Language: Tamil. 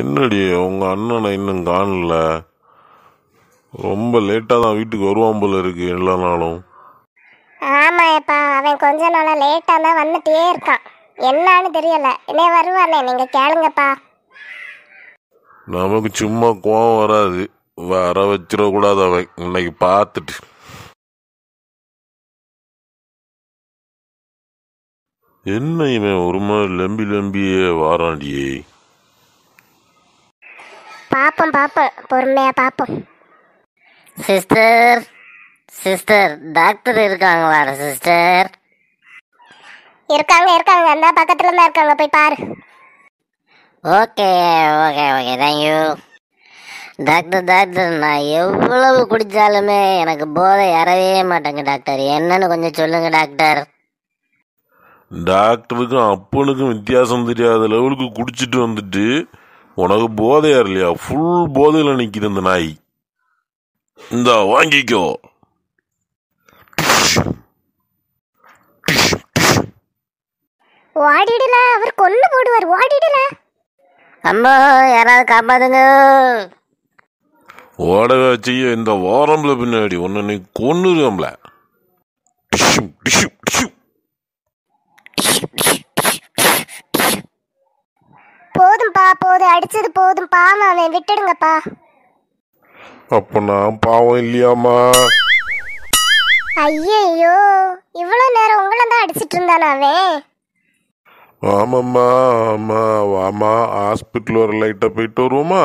என்னடி உங்க அண்ணனை இன்னும் காணல ரொம்ப லேட்டாக தான் வீட்டுக்கு வருவான் போல இருக்கு எல்லா நாளும் ஆமாப்பா அவன் கொஞ்ச நாளாக லேட்டாக தான் வந்துட்டே இருக்கான் என்னன்னு தெரியல இனே வருவானே நீங்க கேளுங்கப்பா நமக்கு சும்மா கோவம் வராது வர வச்சிடக்கூடாது அவன் இன்னைக்கு பார்த்துட்டு என்ன இவன் ஒரு மாதிரி லம்பி லம்பியே வாராண்டியே பார்ப்போம் பார்ப்போம் பொறுமையாக பார்ப்போம் சிஸ்டர் சிஸ்டர் டாக்டர் இருக்காங்களா சிஸ்டர் இருக்காங்க இருக்காங்க அந்த பக்கத்தில் தான் இருக்காங்க போய் பாரு okay okay okay thank you doctor doctor நான் எவ்வளவு குடித்தாலுமே எனக்கு போதை ஏறவே மாட்டேங்க டாக்டர் என்னன்னு கொஞ்சம் சொல்லுங்க டாக்டர் டாக்டருக்கும் அப்பனுக்கும் வித்தியாசம் தெரியாத லெவலுக்கு குடிச்சிட்டு வந்துட்டு உனக்கு போதையா இல்லையா ஃபுல் போதையில் நிற்கிது இந்த நாய் இந்த வாங்கிக்கோ ஓடிடுல அவர் கொல்லு போடுவார் ஓடிடுல அம்மா யாராவது காப்பாதுங்க ஓட செய்ய இந்த வாரம்ல பின்னாடி ஒன்னு நீ கொன்னுரும்ல டிஷ்யூ டிஷ்யூ போதும் அடிச்சது போதும் பாவம் அவன் விட்டுடுங்கப்பா அப்ப நான் பாவம் இல்லையாமா ஐயையோ இவ்வளோ நேரம் உங்களை தான் அடிச்சிட்டு இருந்தானாவே அவன் ஆமாம்மா ஆமா வாமா ஹாஸ்பிட்டல் ஒரு லைட்டை போயிட்டு வருவோமா